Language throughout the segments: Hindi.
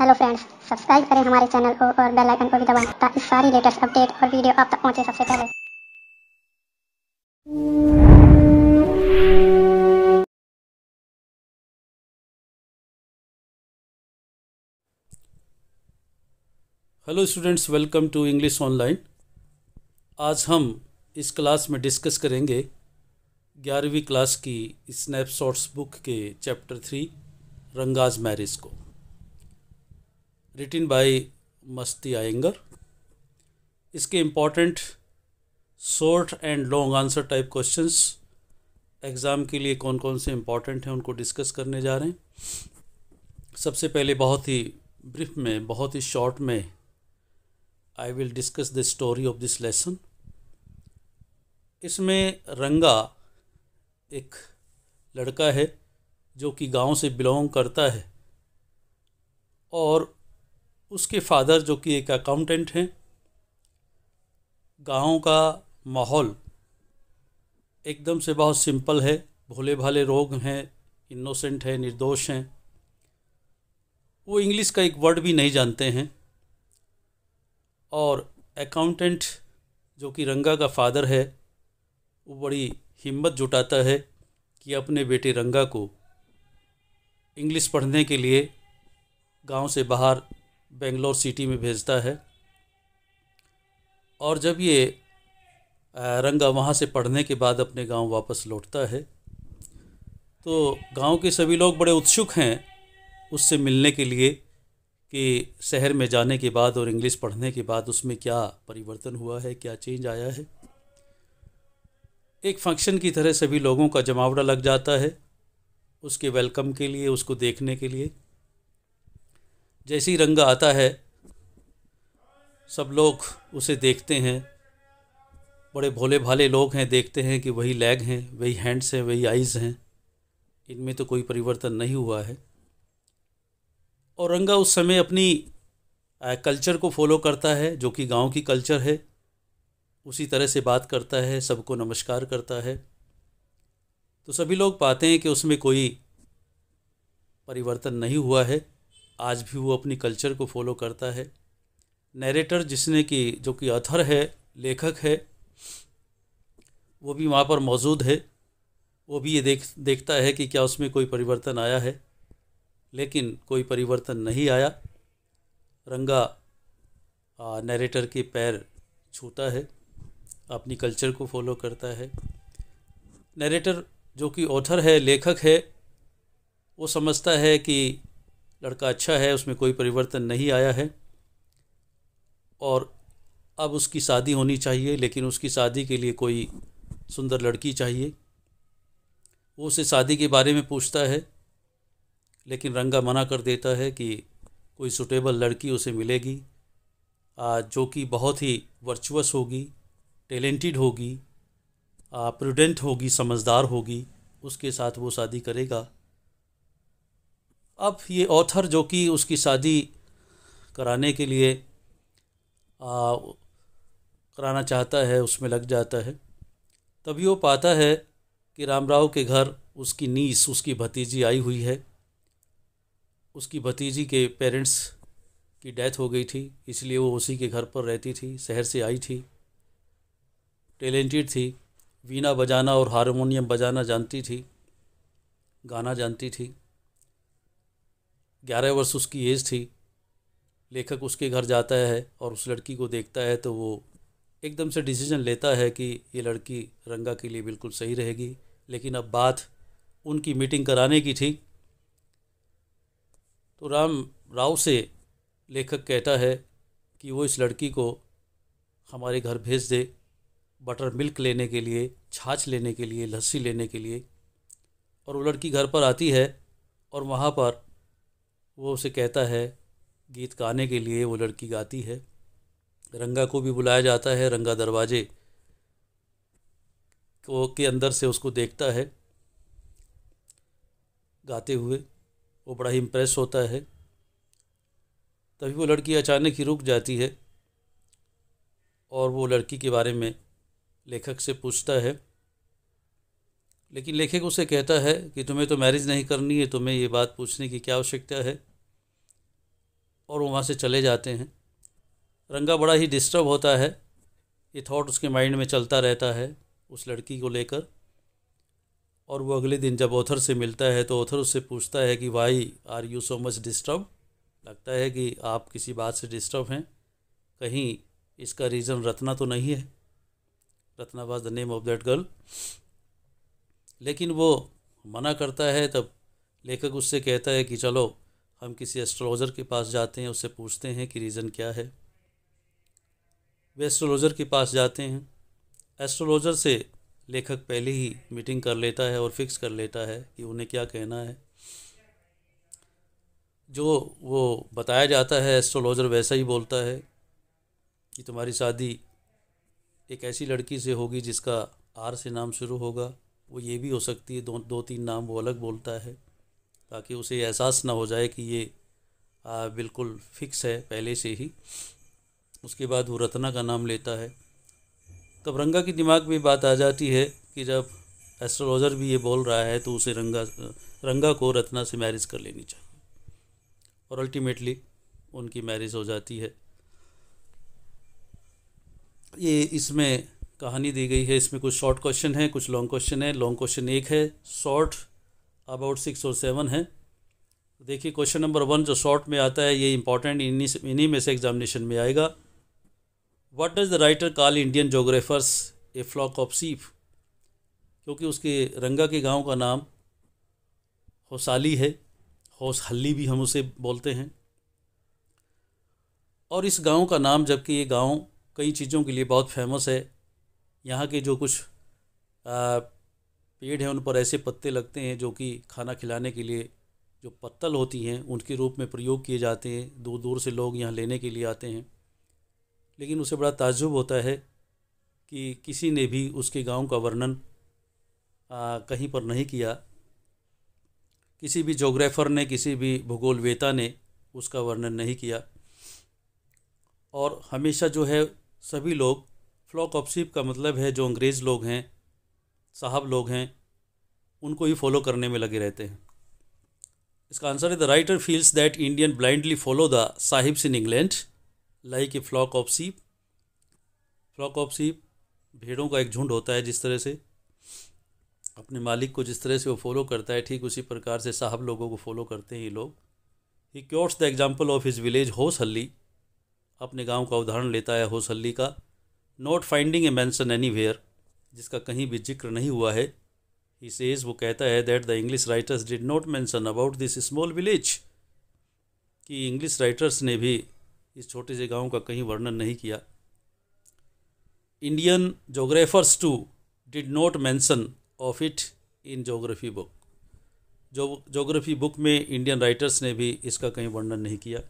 हेलो फ्रेंड्स सब्सक्राइब करें हमारे चैनल को और बेल आइकन को भी दबाएं ताकि सारी लेटेस्ट अपडेट और वीडियो आप तक पहुंचे सबसे पहले hello students welcome to English online आज हम इस क्लास में डिस्कस करेंगे ग्यारहवीं क्लास की स्नैपशॉट्स बुक के चैप्टर थ्री रंगाज मैरिज को रिटिन बाय मस्ती आयंगर इसके important short and long answer type questions exam के लिए कौन कौन से इम्पॉर्टेंट हैं उनको डिस्कस करने जा रहे हैं सबसे पहले बहुत ही ब्रीफ में बहुत ही शॉर्ट में I will discuss the story of this lesson इसमें रंगा एक लड़का है जो कि गांव से बिलोंग करता है और उसके फादर जो कि एक अकाउंटेंट हैं गाँव का माहौल एकदम से बहुत सिंपल है भोले भाले रोग हैं इनोसेंट हैं निर्दोष हैं वो इंग्लिश का एक वर्ड भी नहीं जानते हैं और अकाउंटेंट जो कि रंगा का फादर है वो बड़ी हिम्मत जुटाता है कि अपने बेटे रंगा को इंग्लिश पढ़ने के लिए गांव से बाहर बेंगलोर सिटी में भेजता है और जब ये रंगा वहाँ से पढ़ने के बाद अपने गांव वापस लौटता है तो गांव के सभी लोग बड़े उत्सुक हैं उससे मिलने के लिए कि शहर में जाने के बाद और इंग्लिश पढ़ने के बाद उसमें क्या परिवर्तन हुआ है क्या चेंज आया है एक फंक्शन की तरह सभी लोगों का जमावड़ा लग जाता है उसके वेलकम के लिए उसको देखने के लिए जैसे ही रंग आता है सब लोग उसे देखते हैं बड़े भोले भाले लोग हैं देखते हैं कि वही लेग हैं वही हैंड्स हैं वही आइज़ हैं इनमें तो कोई परिवर्तन नहीं हुआ है और रंगा उस समय अपनी कल्चर को फॉलो करता है जो कि गांव की कल्चर है उसी तरह से बात करता है सबको नमस्कार करता है तो सभी लोग पाते हैं कि उसमें कोई परिवर्तन नहीं हुआ है आज भी वो अपनी कल्चर को फॉलो करता है नरेटर जिसने कि जो कि अथर है लेखक है वो भी वहाँ पर मौजूद है वो भी ये देख देखता है कि क्या उसमें कोई परिवर्तन आया है लेकिन कोई परिवर्तन नहीं आया रंगा नरेटर के पैर छूता है अपनी कल्चर को फॉलो करता है नरेटर जो कि ऑथर है लेखक है वो समझता है कि लड़का अच्छा है उसमें कोई परिवर्तन नहीं आया है और अब उसकी शादी होनी चाहिए लेकिन उसकी शादी के लिए कोई सुंदर लड़की चाहिए वो उसे शादी के बारे में पूछता है लेकिन रंगा मना कर देता है कि कोई सुटेबल लड़की उसे मिलेगी जो कि बहुत ही वर्चुअस होगी टैलेंटेड होगी प्रूडेंट होगी समझदार होगी उसके साथ वो शादी करेगा अब ये ऑथर जो कि उसकी शादी कराने के लिए आ, कराना चाहता है उसमें लग जाता है तभी वो पाता है कि रामराव के घर उसकी नीस उसकी भतीजी आई हुई है उसकी भतीजी के पेरेंट्स की डेथ हो गई थी इसलिए वो उसी के घर पर रहती थी शहर से आई थी टैलेंटेड थी वीणा बजाना और हारमोनियम बजाना जानती थी गाना जानती थी ग्यारह वर्ष उसकी एज थी लेखक उसके घर जाता है और उस लड़की को देखता है तो वो एकदम से डिसीजन लेता है कि ये लड़की रंगा के लिए बिल्कुल सही रहेगी लेकिन अब बात उनकी मीटिंग कराने की थी तो राम राव से लेखक कहता है कि वो इस लड़की को हमारे घर भेज दे बटर मिल्क लेने के लिए छाछ लेने के लिए लस्सी लेने के लिए और वो लड़की घर पर आती है और वहाँ पर वो उसे कहता है गीत गाने के लिए वो लड़की गाती है रंगा को भी बुलाया जाता है रंगा दरवाजे को के अंदर से उसको देखता है गाते हुए वो बड़ा ही इम्प्रेस होता है तभी वो लड़की अचानक ही रुक जाती है और वो लड़की के बारे में लेखक से पूछता है लेकिन लेखक उसे कहता है कि तुम्हें तो मैरिज नहीं करनी है तुम्हें ये बात पूछने की क्या आवश्यकता है और वो वहाँ से चले जाते हैं रंगा बड़ा ही डिस्टर्ब होता है ये थॉट उसके माइंड में चलता रहता है उस लड़की को लेकर और वो अगले दिन जब ऑथर से मिलता है तो ऑथर उससे पूछता है कि भाई are you so much disturb लगता है कि आप किसी बात से डिस्टर्ब हैं कहीं इसका रीज़न रत्ना तो नहीं है Ratna was the name of that girl लेकिन वो मना करता है तब लेखक उससे कहता है कि चलो हम किसी एस्ट्रोलॉजर के पास जाते हैं उससे पूछते हैं कि रीज़न क्या है वे एस्ट्रोलॉजर के पास जाते हैं एस्ट्रोलॉजर से लेखक पहले ही मीटिंग कर लेता है और फिक्स कर लेता है कि उन्हें क्या कहना है जो वो बताया जाता है एस्ट्रोलॉजर वैसा ही बोलता है कि तुम्हारी शादी एक ऐसी लड़की से होगी जिसका आर से नाम शुरू होगा वो ये भी हो सकती है दो दो तीन नाम वो अलग बोलता है ताकि उसे एहसास ना हो जाए कि ये आ, बिल्कुल फिक्स है पहले से ही उसके बाद वो रत्ना का नाम लेता है तब रंगा के दिमाग में बात आ जाती है कि जब एस्ट्रोलॉजर भी ये बोल रहा है तो उसे रंगा रंगा को रत्ना से मैरिज कर लेनी चाहिए और अल्टीमेटली उनकी मैरिज हो जाती है ये इसमें कहानी दी गई है इसमें कुछ शॉर्ट क्वेश्चन है कुछ लॉन्ग क्वेश्चन है लॉन्ग क्वेश्चन एक है शॉर्ट अबाउट सिक्स और सेवन है देखिए क्वेश्चन नंबर वन जो शॉर्ट में आता है ये इंपॉर्टेंट इन्हीं इन्हीं में से एग्जामिनेशन में आएगा what does the writer call Indian geographers a flock of sheep क्योंकि उसके रंगा के गांव का नाम हौसाली है हल्ली भी हम उसे बोलते हैं और इस गांव का नाम जबकि ये गांव कई चीज़ों के लिए बहुत फेमस है यहाँ के जो कुछ पेड़ हैं उन पर ऐसे पत्ते लगते हैं जो कि खाना खिलाने के लिए जो पत्तल होती हैं उनके रूप में प्रयोग किए जाते हैं दूर दूर से लोग यहाँ लेने के लिए आते हैं लेकिन उसे बड़ा ताजुब होता है कि किसी ने भी उसके गांव का वर्णन आ, कहीं पर नहीं किया किसी भी जोग्राफ़र ने किसी भी भूगोलवेता ने उसका वर्णन नहीं किया और हमेशा जो है सभी लोग फ्लॉक ऑफ सीप का मतलब है जो अंग्रेज़ लोग हैं साहब लोग हैं उनको ही फॉलो करने में लगे रहते हैं इसका आंसर है the writer feels that Indian blindly follow the sahibs in England like a flock of sheep flock of sheep भेड़ों का एक झुंड होता है जिस तरह से अपने मालिक को जिस तरह से वो फॉलो करता है ठीक उसी प्रकार से साहब लोगों को फॉलो करते हैं ये लोग ही quotes the example of his village Hosahalli अपने गांव का उदाहरण लेता है होस हल्ली का not finding a mention anywhere जिसका कहीं भी जिक्र नहीं हुआ है ही सेज वो कहता है that the English writers did not mention about this small village कि इंग्लिश राइटर्स ने भी इस छोटे से गांव का कहीं वर्णन नहीं किया Indian geographers too did not mention of it in geography book जो जोग्राफी बुक में इंडियन राइटर्स ने भी इसका कहीं वर्णन नहीं किया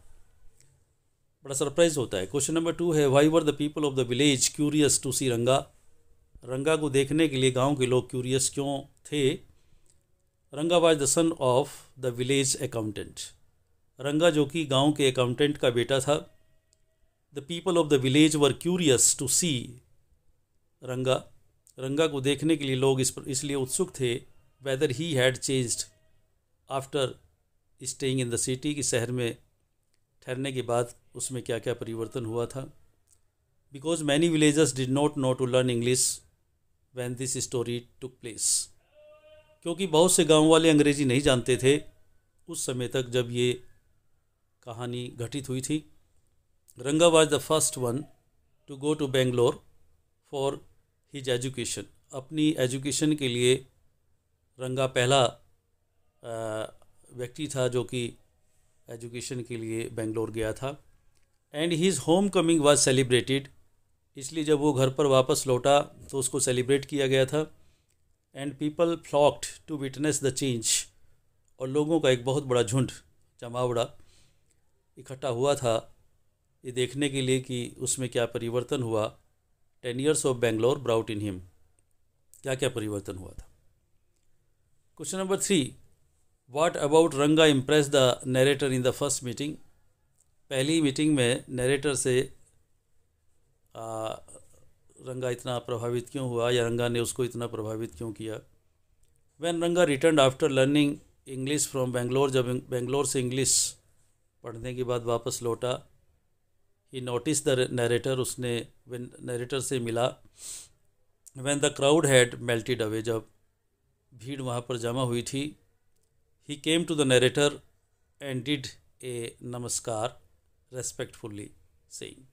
बड़ा सरप्राइज होता है क्वेश्चन नंबर टू है why were the people of the village curious to see Ranga Ranga को देखने के लिए गांव के लोग क्यूरियस क्यों थे Ranga was the son of the village accountant Ranga जो कि गांव के अकाउंटेंट का बेटा था the people of the village were curious to see Ranga Ranga को देखने के लिए लोग इस पर इसलिए उत्सुक थे whether he had changed after staying in the city कि शहर में ठहरने के बाद उसमें क्या क्या परिवर्तन हुआ था because many villagers did not know to learn English when this story took place क्योंकि बहुत से गांव वाले अंग्रेजी नहीं जानते थे उस समय तक जब ये कहानी घटित हुई थी Ranga was the first one to go to Bangalore for his education अपनी एजुकेशन के लिए रंगा पहला व्यक्ति था जो कि एजुकेशन के लिए बेंगलोर गया था and his homecoming was celebrated इसलिए जब वो घर पर वापस लौटा तो उसको सेलिब्रेट किया गया था and people flocked to witness the change और लोगों का एक बहुत बड़ा झुंड जमावड़ा इकट्ठा हुआ था ये देखने के लिए कि उसमें क्या परिवर्तन हुआ ten years of Bangalore brought in him क्या क्या परिवर्तन हुआ था question number three what about Ranga impress the narrator in the first meeting पहली मीटिंग में नरेटर से आ, रंगा इतना प्रभावित क्यों हुआ या रंगा ने उसको इतना प्रभावित क्यों किया when Ranga return after learning English from Bangalore जब बेंगलोर से इंग्लिश पढ़ने के बाद वापस लौटा ही नोटिस द नरेटर उसने वन नरेटर से मिला when the crowd had melted away जब भीड़ वहाँ पर जमा हुई थी ही came to the narrator and did a namaskar respectfully saying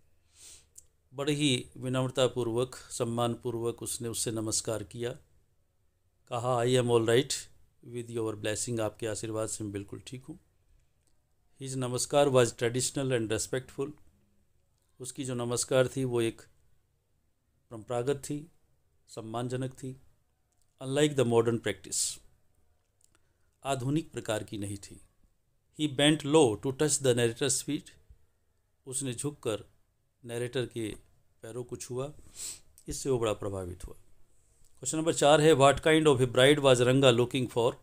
बड़े ही विनम्रतापूर्वक सम्मानपूर्वक उसने उससे नमस्कार किया कहा I am all right with your blessing आपके आशीर्वाद से मैं बिल्कुल ठीक हूँ हिज नमस्कार वॉज ट्रेडिशनल एंड रेस्पेक्टफुल उसकी जो नमस्कार थी वो एक परंपरागत थी सम्मानजनक थी अनलाइक द मॉडर्न प्रैक्टिस आधुनिक प्रकार की नहीं थी ही bent low to touch the narrator's feet उसने झुककर नरेटर के पैरों को छुआ इससे वो बड़ा प्रभावित हुआ क्वेश्चन नंबर चार है what kind of a bride was Ranga looking for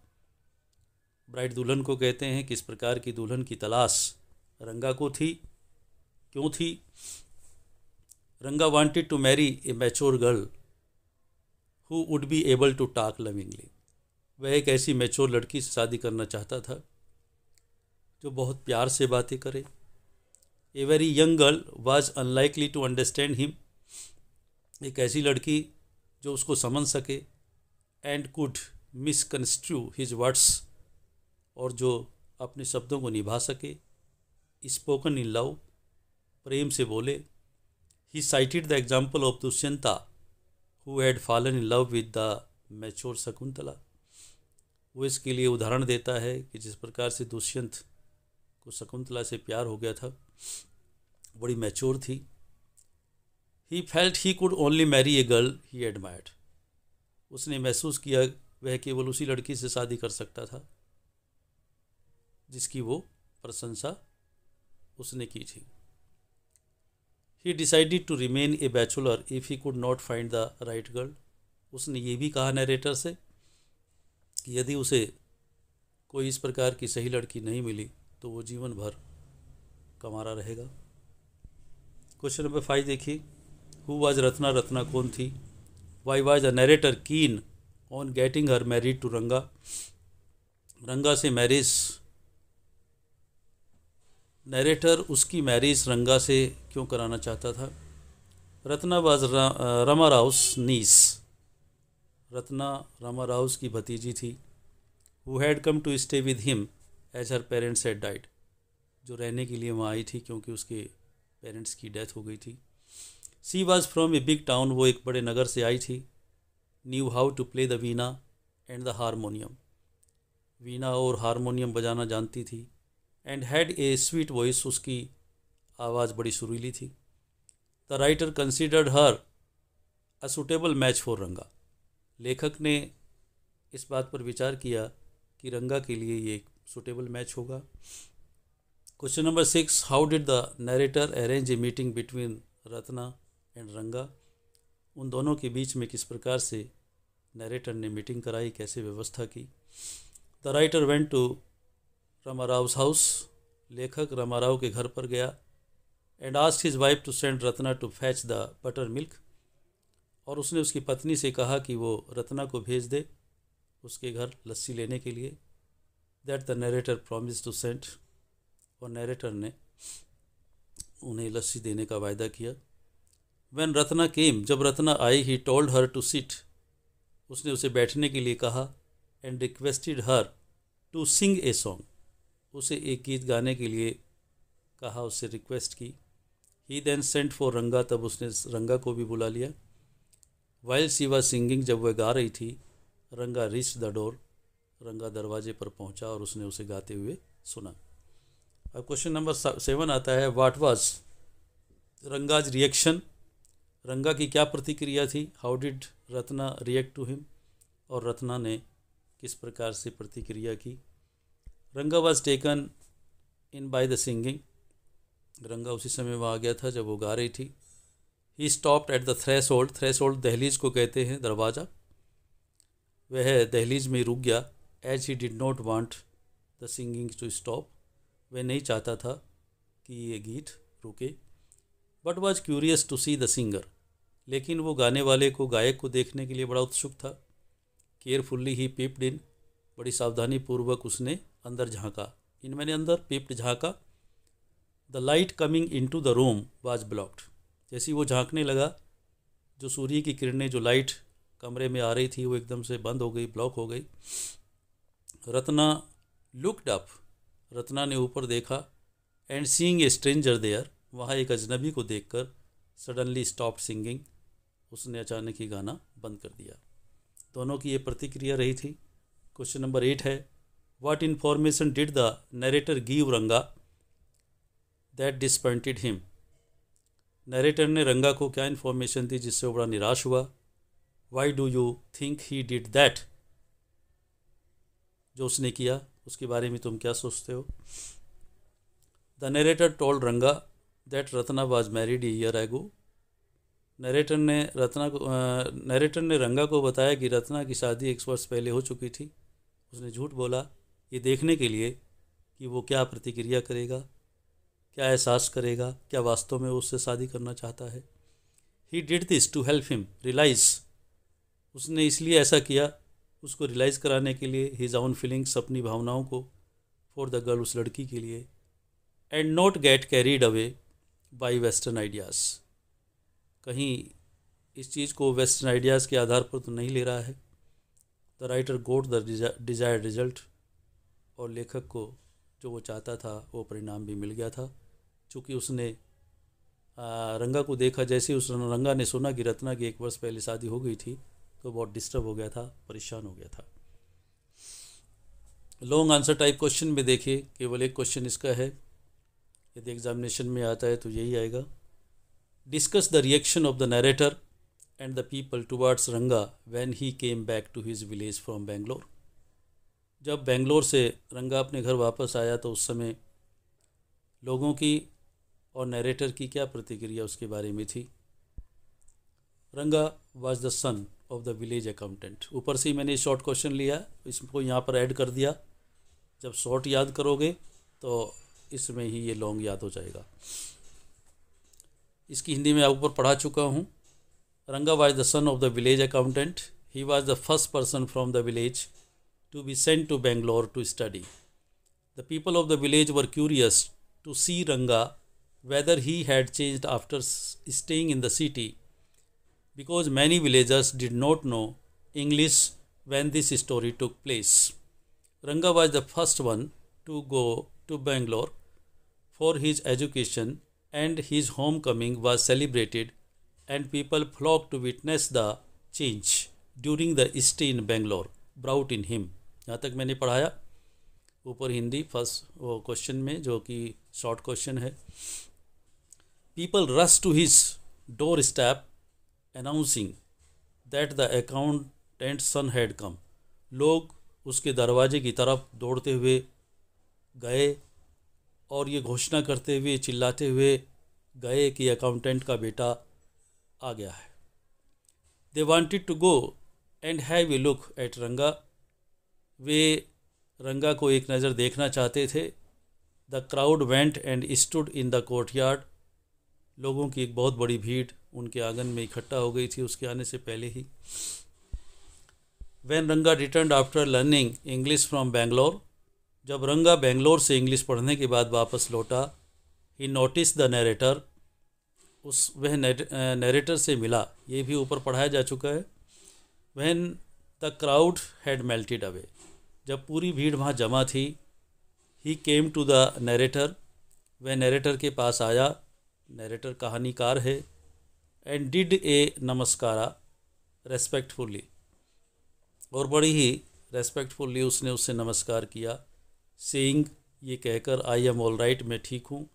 bride दुल्हन को कहते हैं किस प्रकार की दुल्हन की तलाश रंगा को थी क्यों थी Ranga wanted to marry a mature girl who would be able to talk lovingly वह एक ऐसी मैच्योर लड़की से शादी करना चाहता था जो बहुत प्यार से बातें करे a very young girl was unlikely to understand him एक ऐसी लड़की जो उसको समझ सके and could misconstrue his words और जो अपने शब्दों को निभा सके स्पोकन इन लव प्रेम से बोले he cited the example of Dushyanta who had fallen in love with the mature Shakuntala वो इसके लिए उदाहरण देता है कि जिस प्रकार से दुष्यंत को शकुंतला से प्यार हो गया था बड़ी मैच्योर थी he felt he could only marry a girl he admired उसने महसूस किया वह केवल उसी लड़की से शादी कर सकता था जिसकी वो प्रशंसा उसने की थी he decided to remain a bachelor if he could not find the right girl उसने ये भी कहा नरेटर से कि यदि उसे कोई इस प्रकार की सही लड़की नहीं मिली तो वो जीवन भर कमारा रहेगा क्वेश्चन नंबर फाइव देखिए हु वाज रत्ना रत्ना कौन थी why was a narrator keen on getting her married to Ranga Ranga से मैरिज नरेटर उसकी मैरिज रंगा से क्यों कराना चाहता था रत्ना वाज रमा राउस नीस रत्ना रामा राउस की भतीजी थी who had come to stay with him as her parents had died जो रहने के लिए वहाँ आई थी क्योंकि उसके पेरेंट्स की डेथ हो गई थी she was from a big town वो एक बड़े नगर से आई थी knew how to play the veena and the harmonium veena और हारमोनियम बजाना जानती थी and had a sweet voice उसकी आवाज़ बड़ी सुरीली थी the writer considered her a suitable match for Ranga लेखक ने इस बात पर विचार किया कि रंगा के लिए ये एक सुटेबल मैच होगा question number six how did the narrator arrange a meeting between Ratna and Ranga उन दोनों के बीच में किस प्रकार से नरेटर ने मीटिंग कराई कैसे व्यवस्था की the writer went to Ramarao house लेखक राव के घर पर गया and ask his wife to send Ratna to fetch the buttermilk और उसने उसकी पत्नी से कहा कि वो रत्ना को भेज दे उसके घर लस्सी लेने के लिए that the narrator promise to send और नरेटर ने उन्हें लस्सी देने का वायदा किया वैन रत्ना केम जब रत्ना आई he told her to sit उसने उसे बैठने के लिए कहा and requested her to sing a song उसे एक गीत गाने के लिए कहा उससे रिक्वेस्ट की ही देन सेंट फॉर रंगा तब उसने रंगा को भी बुला लिया वाइल सीवा सिंगिंग जब वह गा रही थी रंगा रिच द डोर रंगा दरवाजे पर पहुंचा और उसने उसे गाते हुए सुना अब क्वेश्चन नंबर सेवन आता है वाट वाज रंगाज रिएक्शन रंगा की क्या प्रतिक्रिया थी how did Ratna react to him और रत्ना ने किस प्रकार से प्रतिक्रिया की Ranga was taken in by the singing Ranga उसी समय वहाँ आ गया था जब वो गा रही थी he stop at the threshold threshold दहलीज को कहते हैं दरवाज़ा वह दहलीज में रुक गया as he did not want the singing to stop वह नहीं चाहता था कि ये गीत रुके but was curious to see the singer लेकिन वो गाने वाले को गायक को देखने के लिए बड़ा उत्सुक था केयरफुल्ली ही पिप्ड इन बड़ी सावधानी पूर्वक उसने अंदर झांका इन मैंने अंदर पिप्ड झांका the light coming into the room was blocked जैसे वो झांकने लगा जो सूर्य की किरणें जो लाइट कमरे में आ रही थी वो एकदम से बंद हो गई ब्लॉक हो गई रत्ना लुकड अप रत्ना ने ऊपर देखा and seeing a stranger there वहाँ एक अजनबी को देखकर सडनली स्टॉप सिंगिंग उसने अचानक ही गाना बंद कर दिया दोनों की ये प्रतिक्रिया रही थी क्वेश्चन नंबर एट है what information did the narrator give Ranga that disappointed him narrator ने रंगा को क्या इन्फॉर्मेशन दी जिससे वो बड़ा निराश हुआ why do you think he did that जो उसने किया उसके बारे में तुम क्या सोचते हो the narrator told Ranga that Ratna was married year ago narrator ने रत्ना को नरेटर ने रंगा को बताया कि रत्ना की शादी एक वर्ष पहले हो चुकी थी उसने झूठ बोला ये देखने के लिए कि वो क्या प्रतिक्रिया करेगा क्या एहसास करेगा क्या वास्तव में उससे शादी करना चाहता है he did this to help him realize उसने इसलिए ऐसा किया उसको रियलाइज़ कराने के लिए हिज ऑन फीलिंग्स अपनी भावनाओं को फॉर द गर्ल उस लड़की के लिए and not get carried away by western ideas कहीं इस चीज़ को वेस्टर्न आइडियाज़ के आधार पर तो नहीं ले रहा है the writer got the desired result और लेखक को जो वो चाहता था वो परिणाम भी मिल गया था चूँकि उसने आ, रंगा को देखा जैसे उस रंगा ने सुना कि रत्ना की एक वर्ष पहले शादी हो गई थी तो बहुत डिस्टर्ब हो गया था परेशान हो गया था लॉन्ग आंसर टाइप क्वेश्चन में देखिए केवल एक क्वेश्चन इसका है यदि एग्जामिनेशन में आता है तो यही आएगा discuss the reaction of the narrator and the people towards Ranga when he came back to his village from Bangalore जब बेंगलोर से रंगा अपने घर वापस आया तो उस समय लोगों की और नरेटर की क्या प्रतिक्रिया उसके बारे में थी Ranga was the son of the village accountant ऊपर से ही मैंने शॉर्ट क्वेश्चन लिया इसको यहाँ पर ऐड कर दिया जब शॉर्ट याद करोगे तो इसमें ही ये लॉन्ग याद हो जाएगा इसकी हिंदी में ऊपर पढ़ा चुका हूँ Ranga was the son of the village accountant he was the first person from the village to be sent to Bangalore to study the people of the village were curious to see Ranga whether he had changed after staying in the city because many villagers did not know English when this story took place. Ranga was the first one to go to Bangalore for his education, and his homecoming was celebrated, and people flocked to witness the change during the stay in Bangalore brought in him. यहाँ तक मैंने पढ़ाया ऊपर हिंदी फर्स्ट क्वेश्चन में जो कि शॉर्ट क्वेश्चन है people rush to his doorstep announcing that the accountant son had come लोग उसके दरवाजे की तरफ दौड़ते हुए गए और ये घोषणा करते हुए चिल्लाते हुए गए कि अकाउंटेंट का बेटा आ गया है they wanted to go and have a look at Ranga वे रंगा को एक नज़र देखना चाहते थे the crowd went and stood in the courtyard लोगों की एक बहुत बड़ी भीड़ उनके आंगन में इकट्ठा हो गई थी उसके आने से पहले ही when Ranga return after learning English from Bangalore जब रंगा बेंगलोर से इंग्लिश पढ़ने के बाद वापस लौटा ही नोटिस द नरेटर उस वह नरेटर से मिला ये भी ऊपर पढ़ाया जा चुका है when the crowd had melted away जब पूरी भीड़ वहाँ जमा थी ही केम टू द नरेटर वह नरेटर के पास आया नरेटर कहानीकार है and did a namaskara respectfully और बड़ी ही रेस्पेक्टफुली उसने उससे नमस्कार किया सेइंग ये कहकर आई एम ऑल राइट मैं ठीक हूँ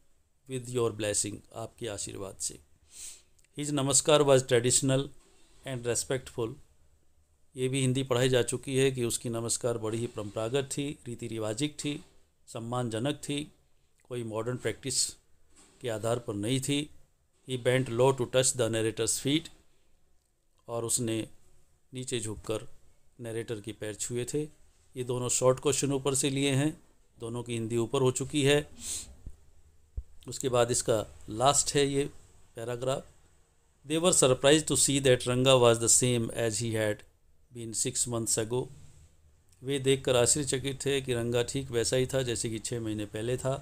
विद योर ब्लैसिंग आपके आशीर्वाद से हिज नमस्कार वॉज ट्रेडिशनल एंड रेस्पेक्टफुल ये भी हिंदी पढ़ाई जा चुकी है कि उसकी नमस्कार बड़ी ही परंपरागत थी रीति रिवाजिक थी सम्मानजनक थी कोई मॉडर्न प्रैक्टिस के आधार पर नहीं थी ही bent low to touch the narrator's feet और उसने नीचे झुककर नरेटर की पैर छुए थे ये दोनों शॉर्ट क्वेश्चन ऊपर से लिए हैं दोनों की हिंदी ऊपर हो चुकी है उसके बाद इसका लास्ट है ये paragraph they were surprise to see that Ranga was the same as he had been six months ago वे देखकर आश्चर्यचकित थे कि रंगा ठीक वैसा ही था जैसे कि छः महीने पहले था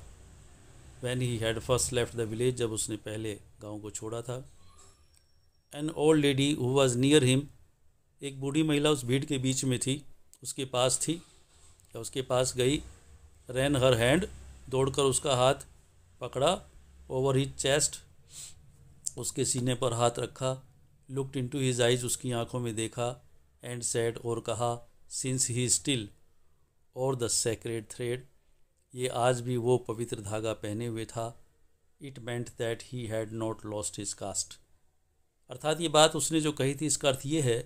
when he had first left the village जब उसने पहले गांव को छोड़ा था an old lady who was near him एक बूढ़ी महिला उस भीड़ के बीच में थी उसके पास थी या उसके पास गई रैन हर हैंड दौड़कर उसका हाथ पकड़ा ओवर ही चेस्ट उसके सीने पर हाथ रखा looked into his eyes उसकी आंखों में देखा एंड सेड और कहा since he still wore the sacred thread ये आज भी वो पवित्र धागा पहने हुए था it meant that he had not lost his caste अर्थात ये बात उसने जो कही थी इसका अर्थ ये है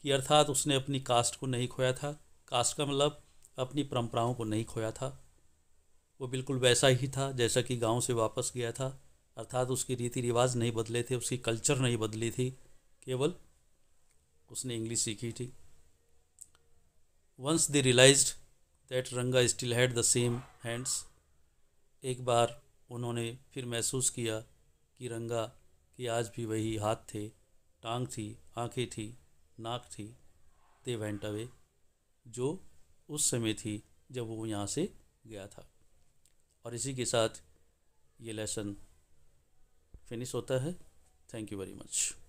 कि अर्थात उसने अपनी कास्ट को नहीं खोया था कास्ट का मतलब अपनी परंपराओं को नहीं खोया था वो बिल्कुल वैसा ही था जैसा कि गांव से वापस गया था अर्थात उसकी रीति रिवाज नहीं बदले थे उसकी कल्चर नहीं बदली थी केवल उसने इंग्लिश सीखी थी once they realised that Ranga still had the same hands एक बार उन्होंने फिर महसूस किया कि रंगा कि आज भी वही हाथ थे टांग थी आंखें थी नाक थी दे वेंट अवे जो उस समय थी जब वो यहाँ से गया था और इसी के साथ ये लेसन फिनिश होता है थैंक यू वेरी मच